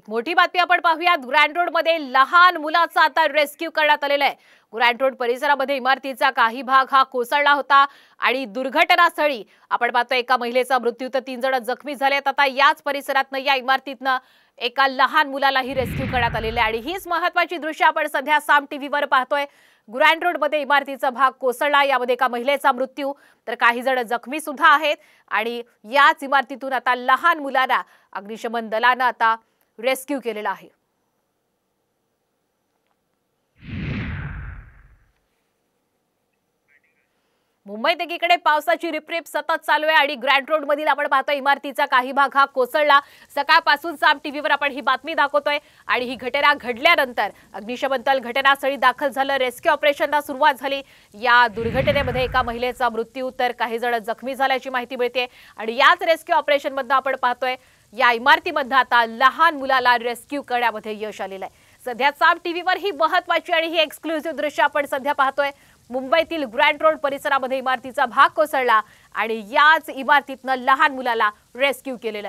एक मोठी बातमी आपण पाहूयात ग्रँड रोड मध्ये लहान मुलाचा आता रेस्क्यू करण्यात आलेला आहे ग्रँड रोड परिसरामध्ये इमारतीचा काही भाग हा कोसळला होता आणि दुर्घटनास्थळी आपण पाहतो एका महिलेचा मृत्यू तर तीन जण जखमी झालेत आता याच परिसरातनं या इमारतीतनं एका लहान मुलालाही रेस्क्यू करण्यात आलेलं आहे आणि हीच महत्वाची दृश्य आपण सध्या साम टीव्हीवर पाहतोय ग्रँड रोडमध्ये इमारतीचा भाग कोसळला यामध्ये एका महिलेचा मृत्यू तर काही जण जखमी सुद्धा आहेत आणि याच इमारतीतून आता लहान मुलांना अग्निशमन दलानं आता रेस्क्यू केलेला आहे मुंबईत एकीकडे पावसाची रिपरिप सतत चालू आहे आणि ग्रँड रोड मधील आपण पाहतोय इमारतीचा काही भाग हा कोसळला सकाळपासून साम टीव्हीवर आपण ही बातमी दाखवतोय आणि ही घटना घडल्यानंतर अग्निशमन दल घटनास्थळी दाखल झालं रेस्क्यू ऑपरेशनला सुरुवात झाली या दुर्घटनेमध्ये एका महिलेचा मृत्यू तर काही जण जखमी झाल्याची माहिती मिळते आणि याच रेस्क्यू ऑपरेशनमधनं आपण पाहतोय या इमारतीमध्ये आता लहान मुलाला रेस्क्यू करण्यामध्ये यश आलेलं आहे सध्या साम टीव्हीवर ही महत्वाची आणि ही एक्सक्लुझिव्ह दृश्य आपण सध्या पाहतोय मुंबईतील ग्रँड रोड परिसरामध्ये इमारतीचा भाग कोसळला आणि याच इमारतीतनं लहान मुलाला रेस्क्यू केलेला